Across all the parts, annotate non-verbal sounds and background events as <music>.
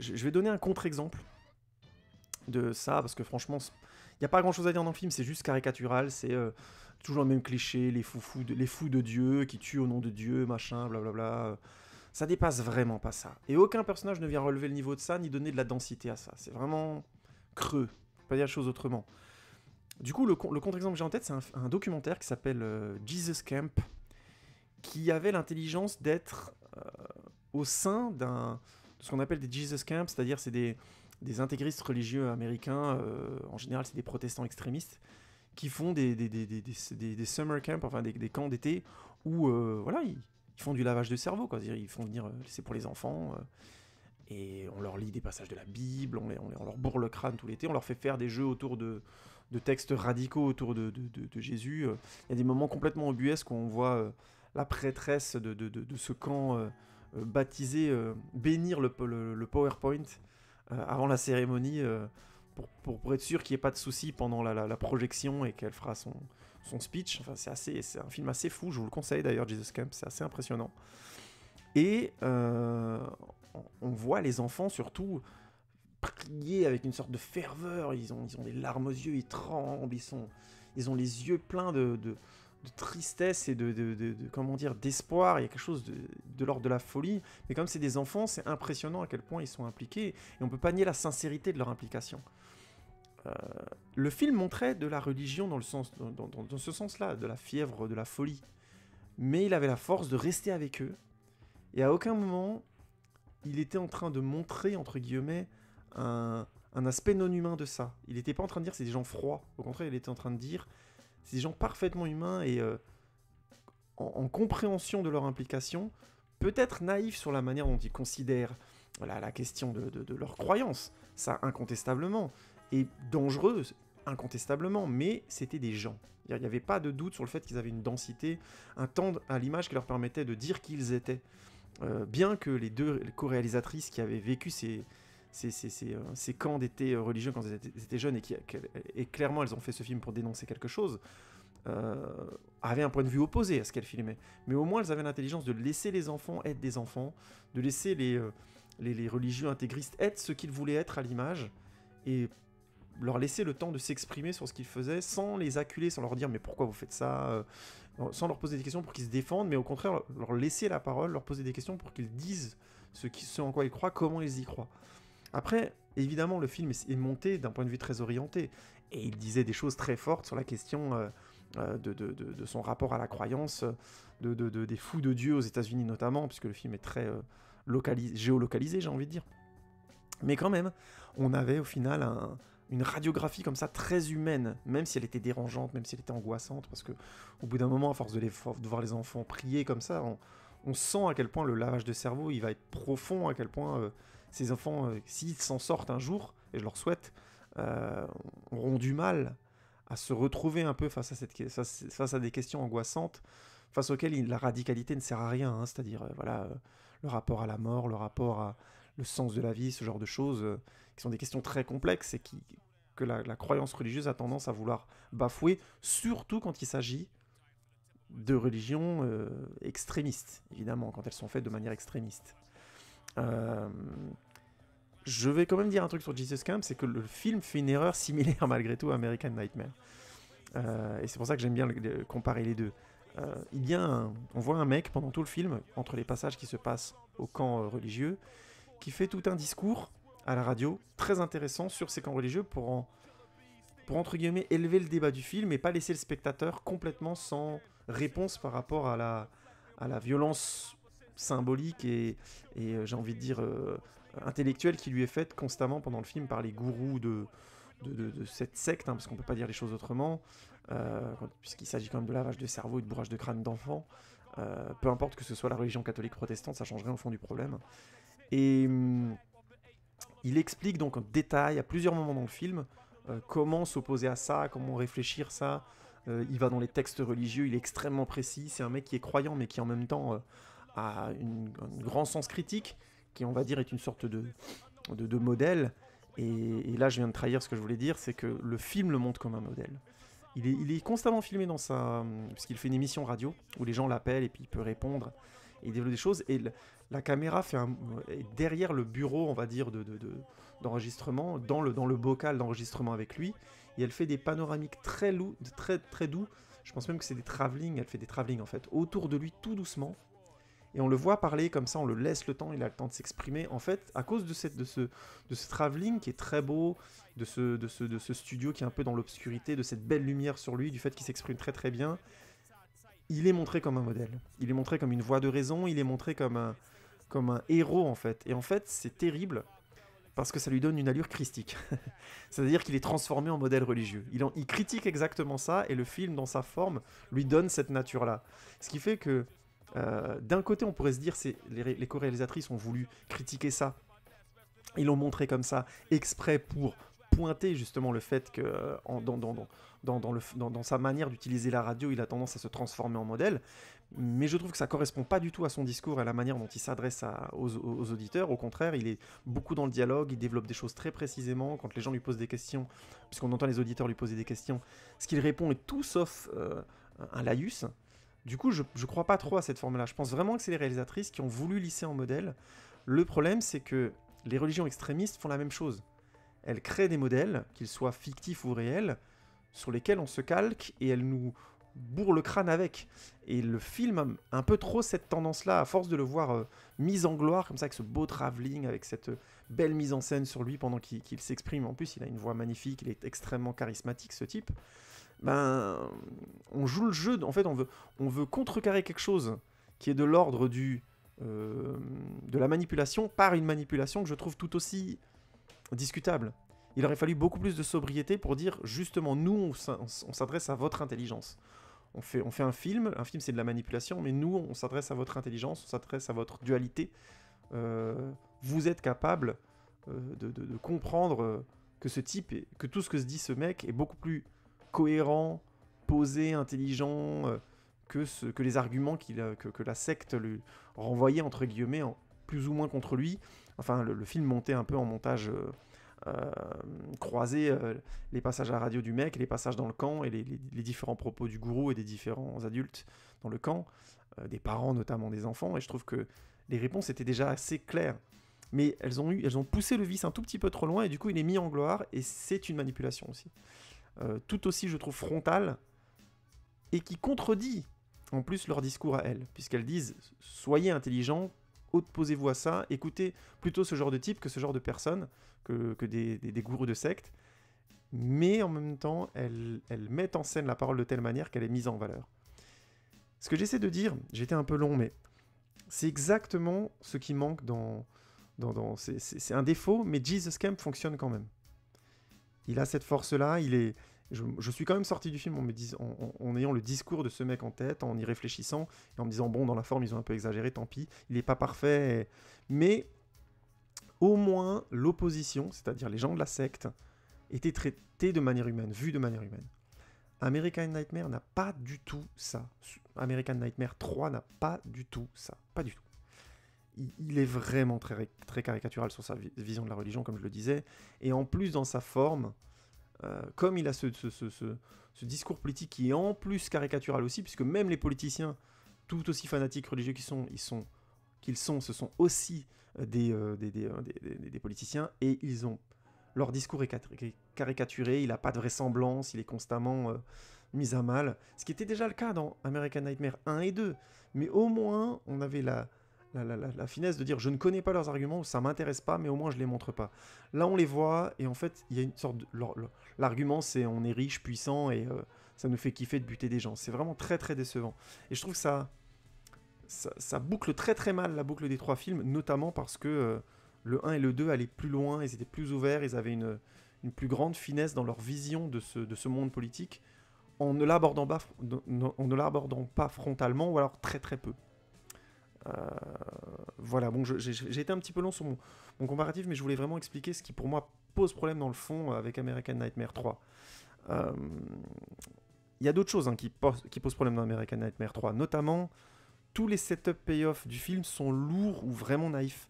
je vais donner un contre-exemple de ça, parce que franchement, il n'y a pas grand-chose à dire dans le film, c'est juste caricatural, c'est euh, toujours le même cliché, les, fous de Dieu qui tuent au nom de Dieu, machin, blablabla. Ça dépasse vraiment pas ça. Et aucun personnage ne vient relever le niveau de ça, ni donner de la densité à ça. C'est vraiment creux, pas dire la chose autrement. Du coup, le, contre-exemple que j'ai en tête, c'est un, documentaire qui s'appelle euh, Jesus Camp, qui avait l'intelligence d'être euh, au sein d'un ce qu'on appelle des Jesus Camps, c'est-à-dire c'est des, intégristes religieux américains, euh, en général c'est des protestants extrémistes, qui font des, des, des summer camps, enfin des, camps d'été, où euh, voilà, ils, font du lavage de cerveau, quoi. ils font venir, euh, c'est pour les enfants, et on leur lit des passages de la Bible, on, on, leur bourre le crâne tout l'été, on leur fait faire des jeux autour de, de textes radicaux autour de, de, de, Jésus. Il y a des moments complètement obuesques où on voit la prêtresse de, ce camp euh, baptiser, euh, bénir le, le, PowerPoint euh, avant la cérémonie pour, être sûr qu'il n'y ait pas de soucis pendant la, projection et qu'elle fera son, son speech. c'est assez, c'est un film assez fou. Je vous le conseille d'ailleurs, Jesus Camp, c'est assez impressionnant. Et on voit les enfants surtout prier avec une sorte de ferveur. Ils ont, ils ont des larmes aux yeux, ils tremblent, ils sont, ils ont les yeux pleins de, de tristesse et de, comment dire d'espoir. Il y a quelque chose de, l'ordre de la folie. Mais comme c'est des enfants, c'est impressionnant à quel point ils sont impliqués et on peut pas nier la sincérité de leur implication. Euh, le film montrait de la religion dans, le sens, dans, ce sens-là, de la fièvre, de la folie. Mais il avait la force de rester avec eux. Et à aucun moment, il était en train de montrer, entre guillemets, un, un aspect non humain de ça. Il n'était pas en train de dire c'est des gens froids. Au contraire, il était en train de dire c'est des gens parfaitement humains et euh, en, compréhension de leur implication, peut-être naïfs sur la manière dont ils considèrent la question de, de, de leur croyance, ça incontestablement, et dangereux incontestablement, mais c'était des gens. Il n'y avait pas de doute sur le fait qu'ils avaient une densité, un temps à l'image qui leur permettait de dire qui ils étaient. Euh, bien que les deux co-réalisatrices qui avaient vécu ces, euh, ces, camps d'été euh, religieux quand ils étaient, jeunes et, qui, et clairement elles ont fait ce film pour dénoncer quelque chose, euh, avaient un point de vue opposé à ce qu'elles filmaient. Mais au moins elles avaient l'intelligence de laisser les enfants être des enfants, de laisser les, euh, les, les religieux intégristes être ce qu'ils voulaient être à l'image et leur laisser le temps de s'exprimer sur ce qu'ils faisaient sans les acculer, sans leur dire mais pourquoi vous faites ça, sans leur poser des questions pour qu'ils se défendent, mais au contraire leur laisser la parole, leur poser des questions pour qu'ils disent ce, qui, ce en quoi ils croient, comment ils y croient. Après, évidemment, le film est monté d'un point de vue très orienté, et il disait des choses très fortes sur la question euh, euh, de, son rapport à la croyance, de, des fous de Dieu aux États-Unis notamment, puisque le film est très euh, localisé, géolocalisé, j'ai envie de dire. Mais quand même, on avait au final une radiographie comme ça très humaine, même si elle était dérangeante, même si elle était angoissante, parce que au bout d'un moment, à force de, voir les enfants prier comme ça, on, sent à quel point le lavage de cerveau il va être profond, à quel point ces enfants, euh, s'ils s'en sortent un jour, et je leur souhaite, euh, auront du mal à se retrouver un peu face à, cette, à des questions angoissantes, face auxquelles la radicalité ne sert à rien, hein. c'est-à-dire euh, voilà le rapport à la mort, le rapport à le sens de la vie, ce genre de choses, qui sont des questions très complexes et qui, que la, la, croyance religieuse a tendance à vouloir bafouer, surtout quand il s'agit de religions extrémistes, évidemment, quand elles sont faites de manière extrémiste. Euh, je vais quand même dire un truc sur Jesus Camp, c'est que le film fait une erreur similaire <laughs> malgré tout à American Nightmare. Euh, et c'est pour ça que j'aime bien comparer les deux. Euh, il y on voit un mec pendant tout le film, entre les passages qui se passent au camp religieux, qui fait tout un discours à la radio très intéressant sur ces camps religieux pour, pour entre guillemets élever le débat du film et pas laisser le spectateur complètement sans réponse par rapport à la, à la violence symbolique et, euh, j'ai envie de dire intellectuel intellectuelle qui lui est faite constamment pendant le film par les gourous de, cette secte, hein, parce qu'on peut pas dire les choses autrement, euh, puisqu'il s'agit quand même de lavage de cerveau et de bourrage de crâne d'enfants. Euh, peu importe que ce soit la religion catholique protestante, ça change rien au fond du problème. Et hum, il explique donc en détail à plusieurs moments dans le film comment s'opposer à ça, comment réfléchir ça, il va dans les textes religieux, il est extrêmement précis. C'est un mec qui est croyant, mais qui en même temps un grand sens critique, qui on va dire est une sorte de, de, modèle. Et, là, je viens de trahir ce que je voulais dire, c'est que le film le montre comme un modèle. Il est, constamment filmé dans sa... Puisqu'il fait une émission radio, où les gens l'appellent et puis il peut répondre il développe des choses et la caméra fait un, est derrière le bureau on va dire de, d'enregistrement dans le dans le bocal d'enregistrement avec lui et elle fait des panoramiques très lourdes très très doux je pense même que c'est des travelling elle fait des travelling en fait autour de lui tout doucement et on le voit parler comme ça, on le laisse le temps, il a le temps de s'exprimer. En fait, à cause de, cette, de ce, de ce travelling qui est très beau, de ce, de, ce, de ce studio qui est un peu dans l'obscurité, de cette belle lumière sur lui, du fait qu'il s'exprime très très bien, il est montré comme un modèle. Il est montré comme une voix de raison, il est montré comme un, comme un héros en fait. Et en fait, c'est terrible parce que ça lui donne une allure christique. <laughs> C'est-à-dire qu'il est transformé en modèle religieux. Il, en, il critique exactement ça et le film, dans sa forme, lui donne cette nature-là. Ce qui fait que euh, d'un côté, on pourrait se dire que les, co-réalisatrices ont voulu critiquer ça. Ils l'ont montré comme ça, exprès pour pointer justement le fait que dans, sa manière d'utiliser la radio, il a tendance à se transformer en modèle. Mais je trouve que ça correspond pas du tout à son discours et à la manière dont il s'adresse aux, auditeurs. Au contraire, il est beaucoup dans le dialogue, il développe des choses très précisément. Quand les gens lui posent des questions, puisqu'on entend les auditeurs lui poser des questions, ce qu'il répond est tout sauf euh, un laïus. Du coup, je ne crois pas trop à cette forme-là. Je pense vraiment que c'est les réalisatrices qui ont voulu lisser en modèle. Le problème, c'est que les religions extrémistes font la même chose. Elles créent des modèles, qu'ils soient fictifs ou réels, sur lesquels on se calque et elles nous bourrent le crâne avec. Et le film a un peu trop cette tendance-là, à force de le voir euh, mis en gloire, comme ça, avec ce beau travelling, avec cette belle mise en scène sur lui pendant qu'il s'exprime. En plus, il a une voix magnifique, il est extrêmement charismatique, ce type ben, on joue le jeu. En fait, on veut, on veut contrecarrer quelque chose qui est de l'ordre du euh, de la manipulation par une manipulation que je trouve tout aussi discutable. Il aurait fallu beaucoup plus de sobriété pour dire justement nous on s'adresse à votre intelligence. On fait, on fait un film, un film c'est de la manipulation, mais nous on s'adresse à votre intelligence, on s'adresse à votre dualité. Euh, vous êtes capable euh, de, comprendre que ce type, est, que tout ce que se dit ce mec est beaucoup plus cohérent, posé, intelligent euh, que, ce, que les arguments que, la secte lui renvoyait, entre guillemets, plus ou moins contre lui. Enfin, le, film montait un peu en montage. Euh, euh, croisé, les passages à radio du mec, les passages dans le camp et les, différents propos du gourou et des différents adultes dans le camp, des parents notamment des enfants, et je trouve que les réponses étaient déjà assez claires. Mais elles ont, elles ont poussé le vice un tout petit peu trop loin et du coup il est mis en gloire et c'est une manipulation aussi. Euh, tout aussi, je trouve, frontale, et qui contredit en plus leur discours à elles, puisqu'elles disent soyez intelligents, opposez vous à ça, écoutez plutôt ce genre de type que ce genre de personne, que, des, des, gourous de secte, mais en même temps, elles, elles mettent en scène la parole de telle manière qu'elle est mise en valeur. Ce que j'essaie de dire, j'étais un peu long, mais c'est exactement ce qui manque dans. dans, dans c'est un défaut, mais Jesus Camp fonctionne quand même. Il a cette force-là, il est, je, suis quand même sorti du film en, me en, ayant le discours de ce mec en tête, en y réfléchissant, et en me disant, bon, dans la forme, ils ont un peu exagéré, tant pis, il n'est pas parfait. Mais au moins, l'opposition, c'est-à-dire les gens de la secte, étaient traités de manière humaine, vus de manière humaine. American Nightmare n'a pas du tout ça. American Nightmare 3 n'a pas du tout ça. Pas du tout. Il, est vraiment très, très caricatural sur sa vision de la religion, comme je le disais. Et en plus, dans sa forme, euh, comme il a ce, discours politique qui est en plus caricatural aussi, puisque même les politiciens, tout aussi fanatiques religieux qu'ils sont, qu'ils sont, ce sont aussi euh, euh, des, politiciens, et ils ont leur discours est caricaturé, il n'a pas de vraisemblance, il est constamment mis à mal, ce qui était déjà le cas dans American Nightmare 1 et 2, mais au moins on avait la, la, finesse de dire je ne connais pas leurs arguments, ça m'intéresse pas, mais au moins je les montre pas. Là, on les voit, et en fait, il y a une sorte de. L'argument, c'est on est riche, puissant, et euh, ça nous fait kiffer de buter des gens. C'est vraiment très très décevant. Et je trouve ça, ça, boucle très très mal la boucle des trois films, notamment parce que euh, le 1 et le 2 allaient plus loin, ils étaient plus ouverts, ils avaient une, une plus grande finesse dans leur vision de ce, de ce monde politique, en ne l'abordant pas frontalement, ou alors très très peu. Euh, voilà, bon, j'ai été un petit peu long sur mon, comparatif, mais je voulais vraiment expliquer ce qui pour moi pose problème dans le fond avec American Nightmare 3. Euh, il y a d'autres choses hein, qui, posent, problème dans American Nightmare 3, notamment tous les setups payoff du film sont lourds ou vraiment naïfs.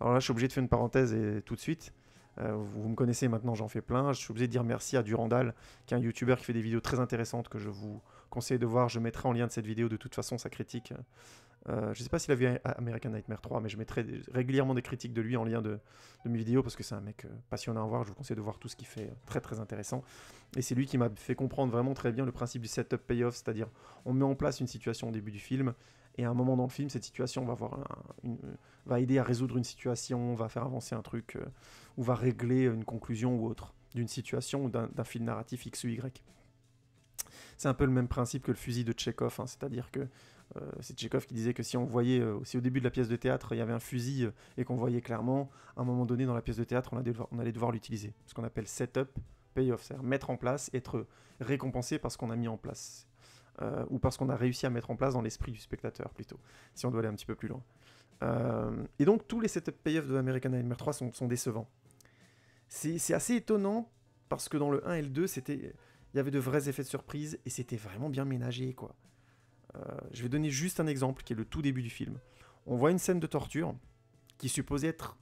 Alors là, je suis obligé de faire une parenthèse et tout de suite. Euh, vous, me connaissez maintenant, j'en fais plein. Je suis obligé de dire merci à Durandal, qui est un youtubeur qui fait des vidéos très intéressantes que je vous conseille de voir. Je mettrai en lien de cette vidéo de toute façon sa critique. Euh, je ne sais pas s'il a vu American Nightmare 3, mais je mettrai régulièrement des critiques de lui en lien de, mes vidéos parce que c'est un mec euh, passionnant à voir. Je vous conseille de voir tout ce qu'il fait, euh, très très intéressant. Et c'est lui qui m'a fait comprendre vraiment très bien le principe du setup payoff, c'est-à-dire on met en place une situation au début du film et à un moment dans le film, cette situation va, aider à résoudre une situation, va faire avancer un truc ou va régler une conclusion ou autre d'une situation ou d'un film narratif X ou Y. C'est un peu le même principe que le fusil de Tchekhov, hein. c'est-à-dire que euh, c'est Tchekhov qui disait que si on voyait, euh, au début de la pièce de théâtre il y avait un fusil euh, et qu'on voyait clairement, à un moment donné dans la pièce de théâtre on, allait devoir, l'utiliser. Ce qu'on appelle setup, payoff, c'est-à-dire mettre en place, être récompensé parce qu'on a mis en place. Euh, ou parce qu'on a réussi à mettre en place dans l'esprit du spectateur plutôt, si on doit aller un petit peu plus loin. et donc tous les setup payoff de American Nightmare 3 sont, sont décevants. C'est assez étonnant parce que dans le 1 et le 2, c'était il y avait de vrais effets de surprise et c'était vraiment bien ménagé, quoi. Euh, je vais donner juste un exemple qui est le tout début du film. On voit une scène de torture qui supposée être.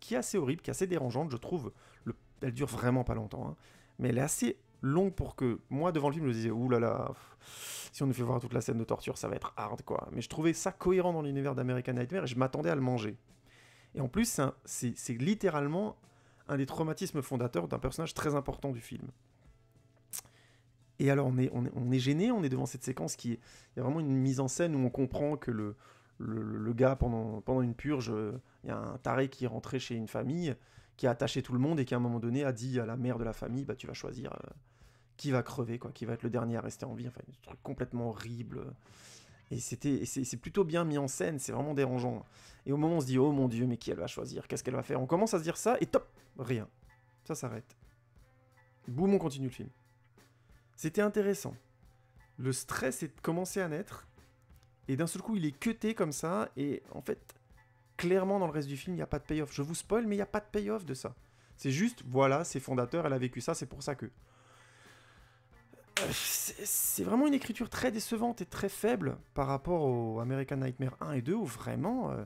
qui, est assez horrible, qui est assez dérangeante, je trouve. Le... elle dure vraiment pas longtemps, hein. mais elle est assez longue pour que moi devant le film je disais oulala là là, si on nous fait voir toute la scène de torture ça va être hard quoi mais je trouvais ça cohérent dans l'univers d'American Nightmare et je m'attendais à le manger et en plus c'est littéralement un des traumatismes fondateurs d'un personnage très important du film et alors, on est, on est, gêné, on est devant cette séquence qui est. vraiment une mise en scène où on comprend que le, le, gars, pendant, pendant une purge, euh, il y a un taré qui est rentré chez une famille, qui a attaché tout le monde et qui, à un moment donné, a dit à la mère de la famille bah, Tu vas choisir euh, qui va crever, quoi, qui va être le dernier à rester en vie. Enfin, un truc complètement horrible. Et c'était, c'est plutôt bien mis en scène, c'est vraiment dérangeant. Et au moment où on se dit, oh mon dieu, mais qui elle va choisir Qu'est-ce qu'elle va faire On commence à se dire ça, et top Rien. Ça s'arrête. Boum, on continue le film. C'était intéressant. Le stress est commencé à naître, et d'un seul coup, il est cuté comme ça, et en fait, clairement, dans le reste du film, il n'y a pas de payoff. Je vous spoil, mais il n'y a pas de payoff de ça. C'est juste, voilà, c'est fondateur, elle a vécu ça, c'est pour ça que. Euh, c'est vraiment une écriture très décevante et très faible par rapport aux American Nightmare 1 et 2, où vraiment euh,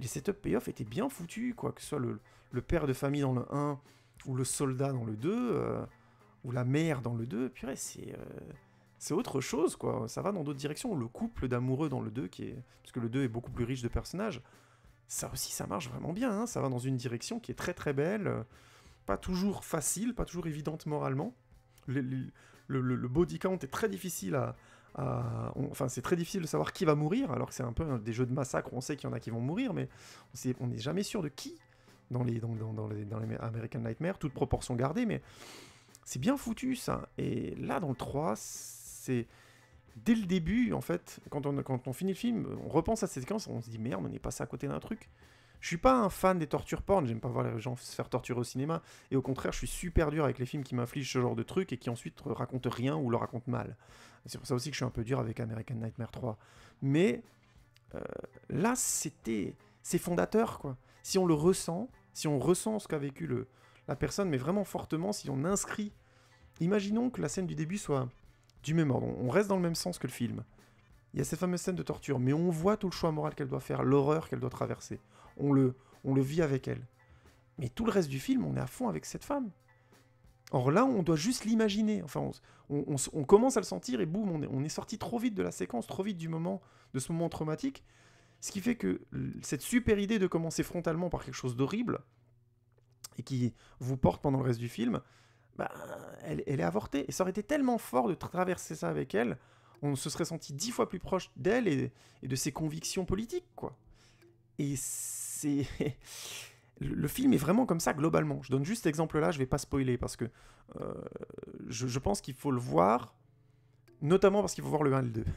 les setups payoff étaient bien foutus, quoi. Que ce soit le, père de famille dans le 1 ou le soldat dans le 2 ou la mère dans le 2, purée, c'est euh, c'est autre chose, quoi. Ça va dans d'autres directions. Le couple d'amoureux dans le 2, qui est... parce que le 2 est beaucoup plus riche de personnages, ça aussi, ça marche vraiment bien. Hein. Ça va dans une direction qui est très très belle, pas toujours facile, pas toujours évidente moralement. Le, body count est très difficile à. enfin, c'est très difficile de savoir qui va mourir, alors que c'est un peu des jeux de massacre où on sait qu'il y en a qui vont mourir, mais on n'est jamais sûr de qui dans les, dans, les, dans American Nightmare, toute proportion gardée, mais c'est bien foutu ça. Et là, dans le 3, c'est. Dès le début, en fait, quand on, quand on finit le film, on repense à cette séquence, on se dit merde, on est passé à côté d'un truc. Je suis pas un fan des tortures porn, j'aime pas voir les gens se faire torturer au cinéma, et au contraire, je suis super dur avec les films qui m'infligent ce genre de trucs et qui ensuite racontent rien ou le racontent mal. C'est pour ça aussi que je suis un peu dur avec American Nightmare 3. Mais euh, là, c'était. C'est fondateur, quoi. Si on le ressent, si on ressent ce qu'a vécu le, la personne, mais vraiment fortement, si on inscrit. Imaginons que la scène du début soit du même ordre, on reste dans le même sens que le film. Il y a cette fameuse scène de torture, mais on voit tout le choix moral qu'elle doit faire, l'horreur qu'elle doit traverser. On le, on le vit avec elle. Mais tout le reste du film, on est à fond avec cette femme. Or là, on doit juste l'imaginer. Enfin, on, commence à le sentir et boum, on est, on est sorti trop vite de la séquence, trop vite du moment, de ce moment traumatique. Ce qui fait que cette super idée de commencer frontalement par quelque chose d'horrible, et qui vous porte pendant le reste du film, bah, elle, est avortée. Et ça aurait été tellement fort de traverser ça avec elle, on se serait senti dix fois plus proche d'elle et, et, de ses convictions politiques, quoi. Et c'est... <laughs> le film est vraiment comme ça globalement. Je donne juste cet exemple-là, je vais pas spoiler, parce que euh, je, pense qu'il faut le voir, notamment parce qu'il faut voir le 1 et le 2. <laughs>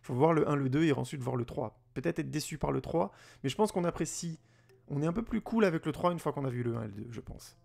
Il faut voir le 1, le 2 et ensuite voir le 3. Peut-être être déçu par le 3, mais je pense qu'on apprécie on est un peu plus cool avec le 3 une fois qu'on a vu le 1 et le 2, je pense.